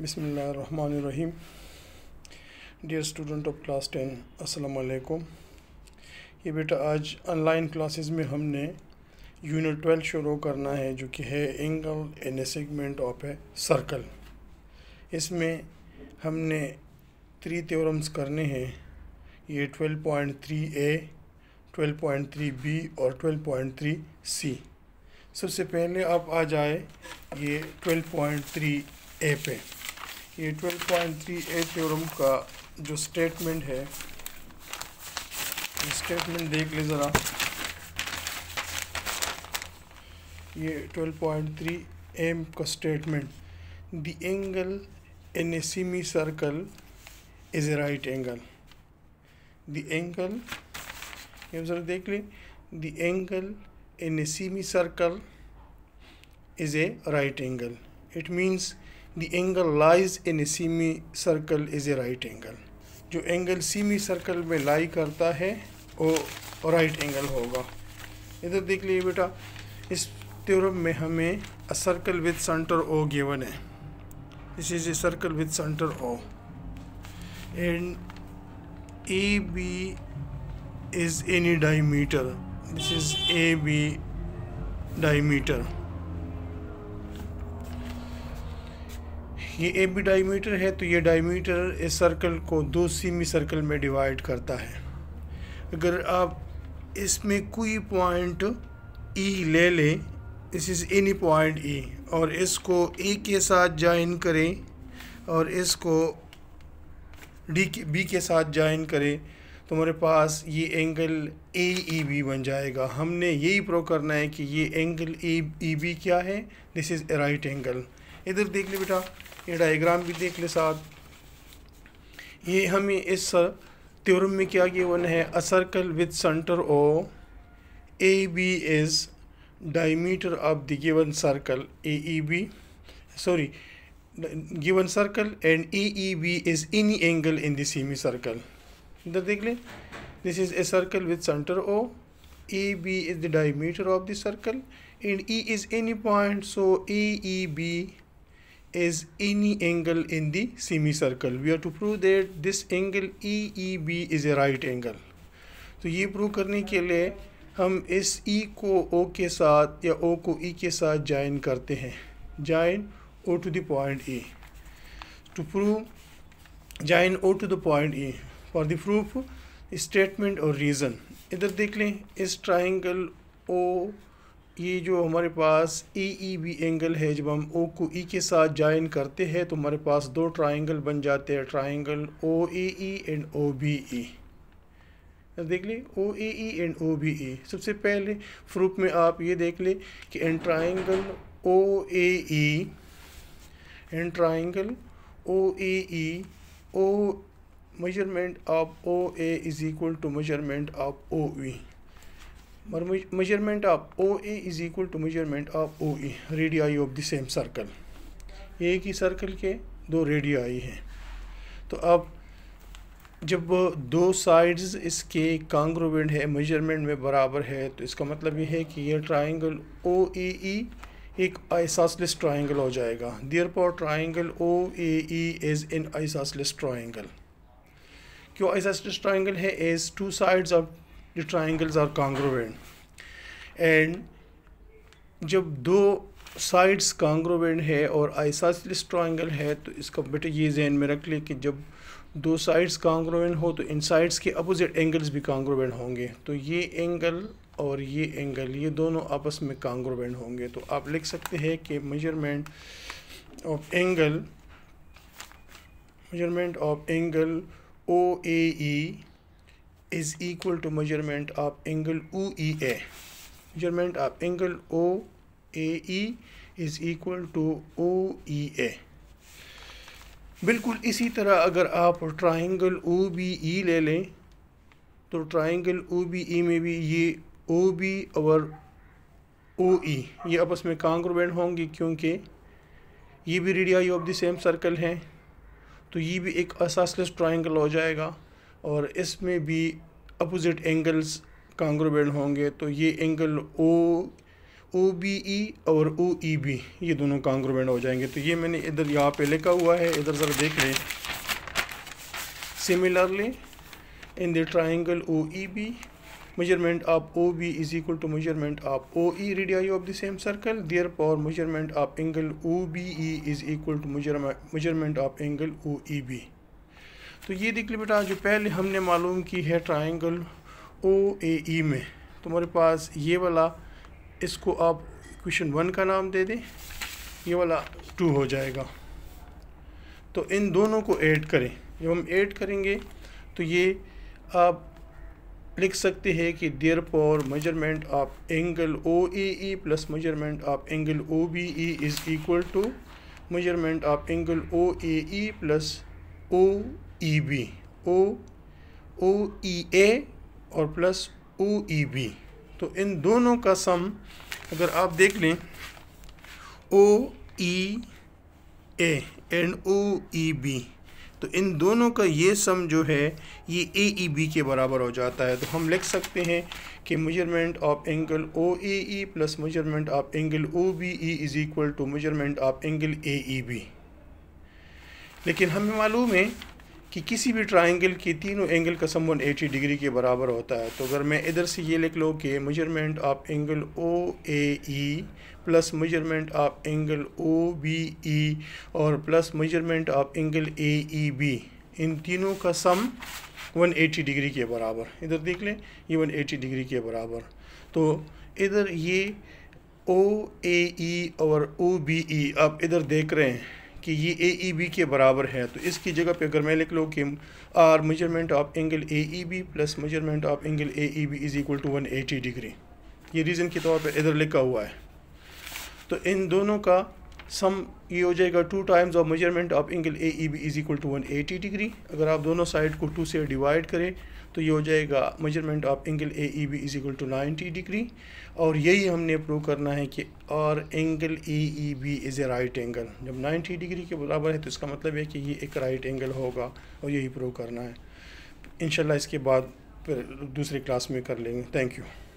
बिसमीम dear student of class ten असलकुम ये बेटा आज ऑनलाइन क्लासेस में हमने यूनिट ट्वेल्व शुरू करना है जो कि है angle in a segment of a circle इसमें हमने थ्री थ्योरम्स करने हैं ये twelve point three A twelve point three B और ट्वेल्व पॉइंट थ्री सी सबसे पहले आप आ जाए ये ट्वेल्व पॉइंट थ्री ए पे ये 12.3 ए थ्योरम का जो स्टेटमेंट है स्टेटमेंट देख ले ज़रा ये 12.3 एम का statement the angle in a semicircle is a right angle the angle ये ज़रा देख लें the angle in a semicircle is a right angle it means the angle lies in a semicircle is a right angle जो angle semicircle में lie करता है वो right angle होगा इधर देख लीजिए बेटा इस थ्योरम में हमें a circle with centre O given है this is a circle with centre O and A B is any diameter this is A B diameter ये ए बी डायमीटर है तो ये डायमीटर इस सर्कल को दो सीमी सर्कल में divide करता है अगर आप इसमें कोई पॉइंट ई e ले लें इस इज़ एनी पॉइंट ई और इसको ए e के साथ जॉइन करें और इसको डी के बी के साथ जॉइन करें तो हमारे पास ये एंगल ए ई बी बन जाएगा हमने यही प्रो करना है कि ये एंगल ए ई बी क्या है this is a right angle इधर देख ले बेटा ये डायग्राम भी देख ले साथ ये हमें इस त्योरम में क्या गिवन है a circle with centre O A B is diameter of the given circle A E B sorry given circle and A E B is any angle in the semicircle इधर देख ले this is a circle with centre O A B is the diameter of the circle and E is any point so A E B is any angle in the semicircle. We have to prove that this angle EEB is a right angle. तो ये prove करने के लिए हम इस E को O के साथ या O को E के साथ जॉइन करते हैं join O to the point E. To prove join O to the point E for the proof statement or reason. इधर देख लें इस ट्राइंगल O ये जो हमारे पास ए ई बी एंगल है जब हम ओ को ई e के साथ जॉइन करते हैं तो हमारे पास दो ट्राइंगल बन जाते हैं triangle O A E and O B E देख लें ओ A E and O B ई सबसे पहले फ्रूप में आप ये देख लें कि and triangle O A E and triangle O A E O O A is equal to measurement of O OE. Measurement of O A is equal to measurement of O E radii of the same circle एक ही circle के दो radii हैं तो अब जब दो sides इसके कांग्रोवेंट है मेजरमेंट में बराबर है तो इसका मतलब ये है कि ये ट्राइंगल ओ ए ई एक आइसासलेस ट्राइंगल हो जाएगा therefore triangle O A E is an isosceles triangle क्यों आइसासलेस ट्राइंगल है as two sides of the triangles are congruent and जब दो साइड्स कॉन्ग्रोवेंट है और आइसासिलिस ट्राइंगल है तो इसका बेटा ये जहन में रख ले कि जब दो साइड्स कॉन्ग्रोवेंट हो तो इन साइड्स के अपोजिट एंगल्स भी कॉन्ग्रोवेंट होंगे तो ये एंगल और ये एंगल ये दोनों आपस में कांग्रोवेंट होंगे तो आप लिख सकते हैं कि measurement of angle measurement of angle O A E is equal to measurement of angle O E A measurement of angle O A E is equal to O E A बिल्कुल इसी तरह अगर आप ट्राइंगल ओ बी ई ले लें तो triangle O B ई में भी ये ओ बी और ओ ई ये आपस में कांग्रोवेंट होंगे क्योंकि ये भी radii of the same circle हैं तो ये भी एक असासलेस ट्राइंगल हो जाएगा और इसमें भी अपोजिट एंगल्स कांग्रोबेड होंगे तो ये एंगल ओ ओ बी ई और ओ ई बी ये दोनों कांग्रोबेंड हो जाएंगे तो ये मैंने इधर यहाँ पे लिखा हुआ है इधर ज़रा देख लें similarly in the triangle O E B measurement of O B is equal to measurement of O E radii of the same circle therefore measurement of angle O B E is equal to measurement of angle O E B तो ये देख लिया बेटा जो पहले हमने मालूम की है ट्राइंगल ओ ए ई में तुम्हारे पास ये वाला इसको आप क्वेश्चन वन का नाम दे दें ये वाला टू हो जाएगा तो इन दोनों को ऐड करें जब हम ऐड करेंगे तो ये आप लिख सकते हैं कि therefore measurement of angle O A E plus measurement of angle O B E is equal to measurement of angle O A E plus O E B O O E A और plus O E B तो इन दोनों का सम अगर आप देख लें ओ E A and O E B तो इन दोनों का ये सम जो है ये ए ई बी के बराबर हो जाता है तो हम लिख सकते हैं कि measurement of angle O A E plus measurement of angle O B E is equal to measurement of angle A E B लेकिन हमें मालूम है कि किसी भी ट्राइंगल की तीनों एंगल का संबंध 80 डिग्री के बराबर होता है तो अगर मैं इधर से ये लिख लो कि measurement of angle O A E plus measurement of angle O B E और plus measurement of angle A E B इन तीनों का सम 180 डिग्री के बराबर इधर देख लें ये 180 डिग्री के बराबर तो इधर ये ओ ए ई और ओ बी ई आप इधर देख रहे हैं कि ये ए ई बी के बराबर है तो इसकी जगह पे अगर मैं लिख लूँ कि or measurement of angle A E B plus measurement of angle A E B is equal to one eighty degree ये रीज़न के तौर पर इधर लिखा हुआ है तो इन दोनों का सम ये हो जाएगा two times of measurement of angle A E B is equal to one eighty degree अगर आप दोनों साइड को टू से डिवाइड करें तो ये हो जाएगा measurement of angle A E B is equal to ninety degree और यही हमने प्रूव करना है कि और angle A E B is a right angle जब नाइन्टी डिग्री के बराबर है तो इसका मतलब है कि ये एक राइट एंगल होगा और यही प्रूव करना है इन इसके बाद फिर दूसरी क्लास में कर लेंगे थैंक यू